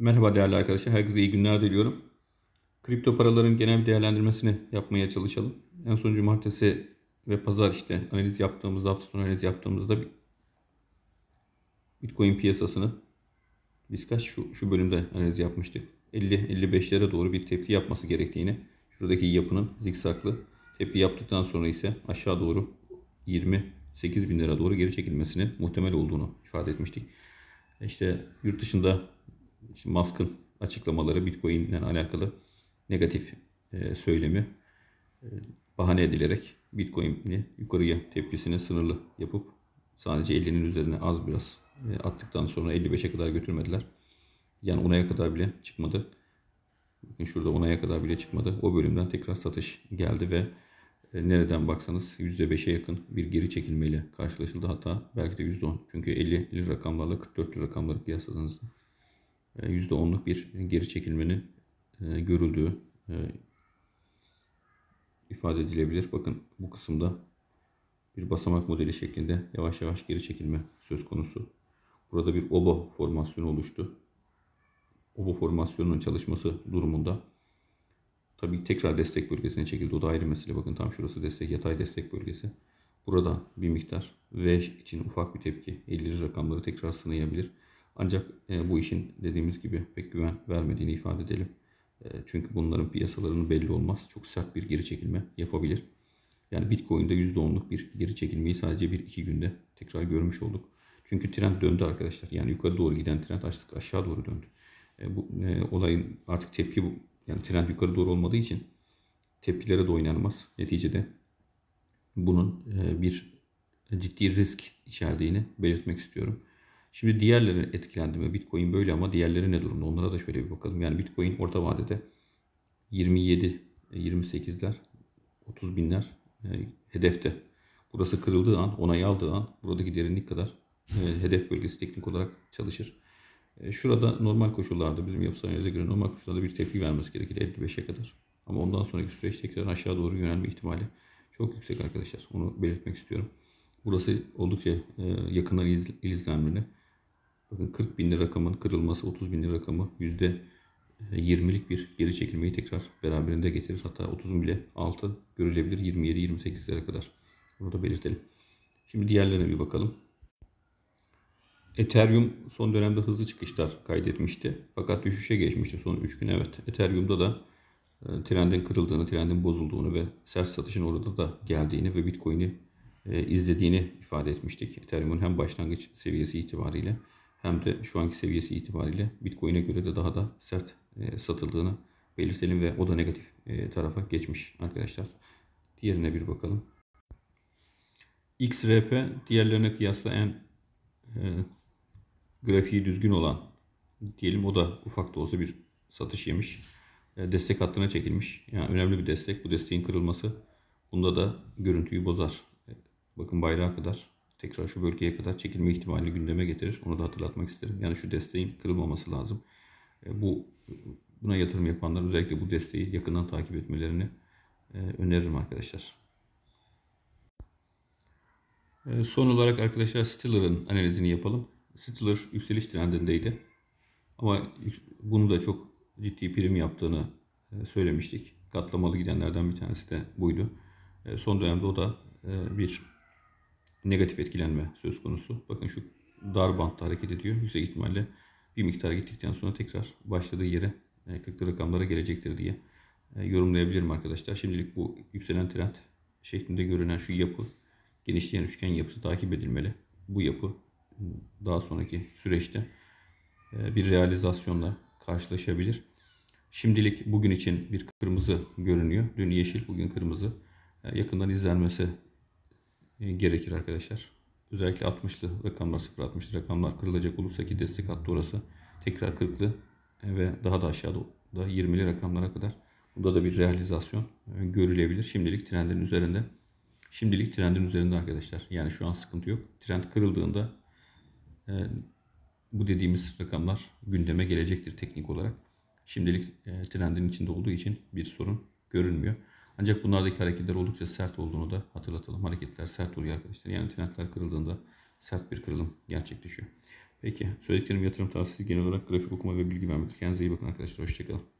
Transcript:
Merhaba değerli arkadaşlar. Herkese iyi günler diliyorum. Kripto paraların genel bir değerlendirmesini yapmaya çalışalım. En son cumartesi ve pazar işte analiz yaptığımızda, hafta sonu analiz yaptığımızda Bitcoin piyasasını biz kaç şu, şu bölümde analiz yapmıştık. 50-55'lere doğru bir tepki yapması gerektiğini, şuradaki yapının zikzaklı tepki yaptıktan sonra ise aşağı doğru 28 bin lira doğru geri çekilmesinin muhtemel olduğunu ifade etmiştik. İşte yurt dışında Musk'ın açıklamaları Bitcoin ile alakalı negatif e, söylemi e, bahane edilerek Bitcoin'i yukarıya tepkisine sınırlı yapıp sadece 50'nin üzerine az biraz e, attıktan sonra 55'e kadar götürmediler. Yani 10'aya kadar bile çıkmadı. Bakın şurada 10'aya kadar bile çıkmadı. O bölümden tekrar satış geldi ve e, nereden baksanız %5'e yakın bir geri çekilmeyle karşılaşıldı. Hatta belki de %10. Çünkü 50 rakamlarla 44 rakamları kıyasladığınızda %10'luk e, bir geri çekilmenin e, görüldüğü e, ifade edilebilir. Bakın bu kısımda bir basamak modeli şeklinde yavaş yavaş geri çekilme söz konusu. Burada bir oba formasyonu oluştu. Oba formasyonunun çalışması durumunda tabii tekrar destek bölgesine çekildi. O da ayrı mesele. Bakın tam şurası destek, yatay destek bölgesi. Burada bir miktar V için ufak bir tepki 50 rakamları tekrar sınayabilir. Ancak e, bu işin dediğimiz gibi pek güven vermediğini ifade edelim. E, çünkü bunların piyasalarının belli olmaz. Çok sert bir geri çekilme yapabilir. Yani Bitcoin'de %10'luk bir geri çekilmeyi sadece bir iki günde tekrar görmüş olduk. Çünkü trend döndü arkadaşlar. Yani yukarı doğru giden trend açtık aşağı doğru döndü. E, bu e, olayın artık tepki bu. Yani trend yukarı doğru olmadığı için tepkilere de oynanmaz. Neticede bunun e, bir ciddi risk içerdiğini belirtmek istiyorum. Şimdi diğerleri etkilendi mi? Bitcoin böyle ama diğerleri ne durumda? Onlara da şöyle bir bakalım. Yani Bitcoin orta vadede 27, 28'ler, 30 binler e, hedefte. Burası kırıldığı an, onay aldığı an buradaki derinlik kadar e, hedef bölgesi teknik olarak çalışır. E, şurada normal koşullarda bizim yapısal analize göre normal koşullarda bir tepki vermesi gerekir 55'e kadar. Ama ondan sonraki süreç tekrar aşağı doğru yönelme ihtimali çok yüksek arkadaşlar. Onu belirtmek istiyorum. Burası oldukça yakından izlenmeli. Bakın 40 bin rakamın kırılması 30 bin lira rakamı %20'lik e, bir geri çekilmeyi tekrar beraberinde getirir. Hatta 30'un bile altı görülebilir 27-28'lere kadar. Bunu da belirtelim. Şimdi diğerlerine bir bakalım. Ethereum son dönemde hızlı çıkışlar kaydetmişti. Fakat düşüşe geçmişti son 3 gün. Evet Ethereum'da da e, trendin kırıldığını, trendin bozulduğunu ve sert satışın orada da geldiğini ve Bitcoin'i e, izlediğini ifade etmiştik. Ethereum'un hem başlangıç seviyesi itibariyle hem de şu anki seviyesi itibariyle Bitcoin'e göre de daha da sert e, satıldığını belirtelim ve o da negatif e, tarafa geçmiş arkadaşlar. Diğerine bir bakalım. XRP diğerlerine kıyasla en e, grafiği düzgün olan diyelim o da ufak da olsa bir satış yemiş. E, destek hattına çekilmiş. Yani önemli bir destek. Bu desteğin kırılması bunda da görüntüyü bozar. E, bakın bayrağı kadar tekrar şu bölgeye kadar çekilme ihtimalini gündeme getirir. Onu da hatırlatmak isterim. Yani şu desteğin kırılmaması lazım. E, bu buna yatırım yapanlar özellikle bu desteği yakından takip etmelerini e, öneririm arkadaşlar. E, son olarak arkadaşlar Stiller'ın analizini yapalım. Stiller yükseliş trendindeydi. Ama bunu da çok ciddi prim yaptığını söylemiştik. Katlamalı gidenlerden bir tanesi de buydu. Son dönemde o da bir negatif etkilenme söz konusu. Bakın şu dar bantta hareket ediyor. Yüksek ihtimalle bir miktar gittikten sonra tekrar başladığı yere 40'lı e, rakamlara gelecektir diye e, yorumlayabilirim arkadaşlar. Şimdilik bu yükselen trend şeklinde görünen şu yapı genişleyen üçgen yapısı takip edilmeli. Bu yapı daha sonraki süreçte e, bir realizasyonla karşılaşabilir. Şimdilik bugün için bir kırmızı görünüyor. Dün yeşil, bugün kırmızı. Yakından izlenmesi e, gerekir arkadaşlar. Özellikle 60'lı rakamlar 60'lı rakamlar kırılacak olursa ki destek hattı orası tekrar 40'lı e, ve daha da aşağıda da 20'li rakamlara kadar burada da bir realizasyon e, görülebilir. Şimdilik trendin üzerinde. Şimdilik trendin üzerinde arkadaşlar. Yani şu an sıkıntı yok. Trend kırıldığında e, bu dediğimiz rakamlar gündeme gelecektir teknik olarak. Şimdilik e, trendin içinde olduğu için bir sorun görünmüyor. Ancak bunlardaki hareketler oldukça sert olduğunu da hatırlatalım. Hareketler sert oluyor arkadaşlar. Yani tenetler kırıldığında sert bir kırılım gerçekleşiyor. Peki söylediklerim yatırım tavsiyesi genel olarak grafik okuma ve bilgi vermedir. Kendinize iyi bakın arkadaşlar. Hoşçakalın.